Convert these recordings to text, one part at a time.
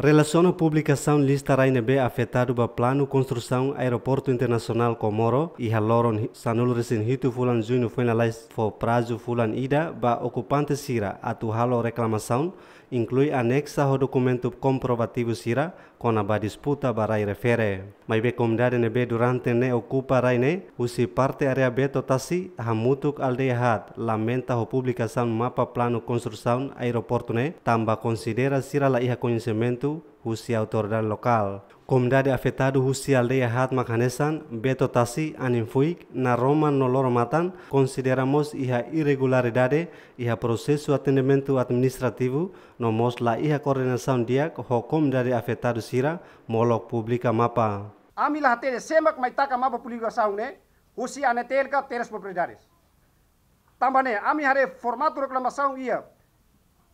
Relaciona a publicação lista Raina B afetado para plano construção aeroporto internacional Comoro e haloron sanul recin hitu fulan junho foi na lais for prazo fulan ida ba ocupante sira atu halo reclamação inclui anexa o documento comprovativo sira kona ba disputa ba rai refere. Mai be komdade be durante ne okupa rai ne, usi parte area beto totasi hamutuk aldeia hat, lamenta ho publicação mapa plano construção aeroportune ne, tamba considera sira la iha conhecimento husi autoridad local. de afetado husi aldea hat makanesan, beto tasi aninfuik, na roman no loro matan, consideramos iha irregularidade, iha prosesu atendimento administrativu, no mos la iha koordinasaun diak, ho de afetado sira, molok publika mapa. Ami la hatere semak maitaka mapa publika saune, husi anetelka teres propriedades. Tambane, ami hare formatu reklamasaun iya.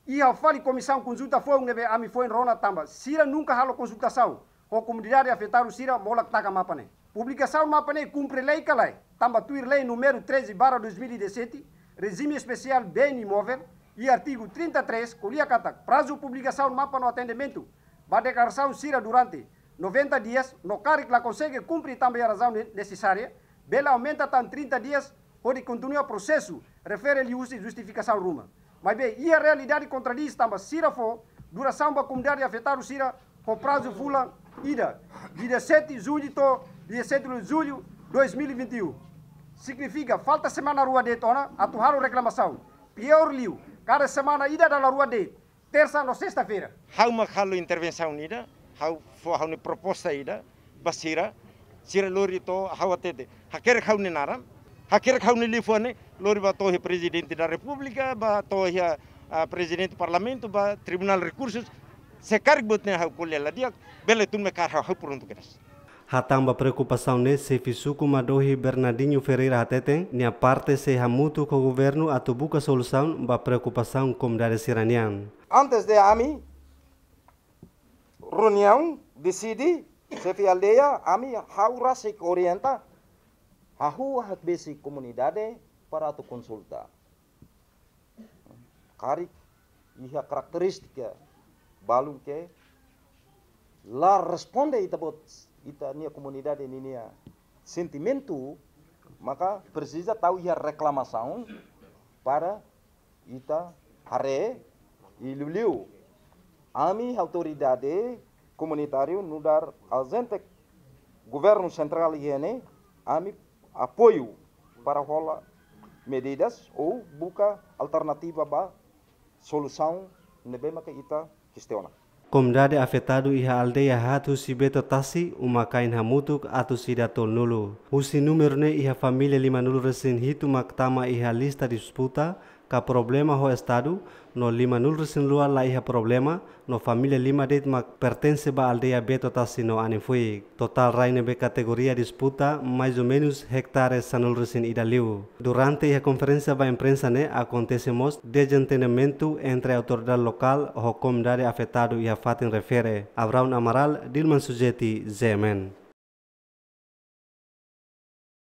E a fale comissão consulta foi um a me foi rona tamba. Sira nunca halo consultação. Com a comunidade afetar o Sira mola que taca mapa né. Publicação mapa né cumpre lei calai. Tamba tuir lei número 13 barra 2017, regime especial bem imóvel e artigo 33, colia catac. Prazo publicação mapa no atendimento. Vai declaração Sira durante 90 dias, no cargo lá consegue cumprir também a razão necessária. Bela aumenta tan 30 dias, onde continua o processo, refere-lhe uso e justificação ruma. Mas bem, e a realidade contradiz também. Sira for, duração da comunidade afetar o Sira por prazo fula ida, 17 de julho, 17 de julho 2021. Significa, falta semana rua de tona, atuar reclamação. Pior liu, cada semana ida da rua de, terça ou sexta-feira. Há uma intervenção ida, há uma proposta ida, basira, sira lori que há um kau há naram, que há um lifone, lori ba presidente da república ba tohi a, a presidente do parlamento ba tribunal de recursos se cargo botne ha kulela dia bele tun me kar ha pronto kenas Hatamba preocupação nesse fisuco Madorri Bernardinho Ferreira Hateten, minha parte se muito com o governo a tubuca solução ba preocupação com comunidade iraniana. Antes de AMI, reunião decidi se aldeia AMI haura se orienta a rua comunidade aparato consulta. Cari ia característica ya, balum que la responde ita bot ita nia comunidade nia sentimento maka precisa tahu ia reclamação para ita hare iluliu ami autoridade comunitário no dar ausente governo central hiene ami apoio para rola medidas ou buka alternativa ba solução no bem que ita questiona. de afetado iha aldeia hatu sibeto tasi umakain hamutuk atu sidatol nulu. Usi número ne iha família lima nulu resin hitu maktama iha lista disputa ka problema ho estado no lima nul resin lua la iha problema no família lima det ma pertence ba aldeia beto tasino ani anifui total raine be categoria disputa mais ou menos hectare sanul resin idaliu durante a conferência ba imprensa né acontecemos desentendimento entre a autoridade local ho comunidade afetado e a fatin refere Abraão Amaral Dilman Sujeti Zemen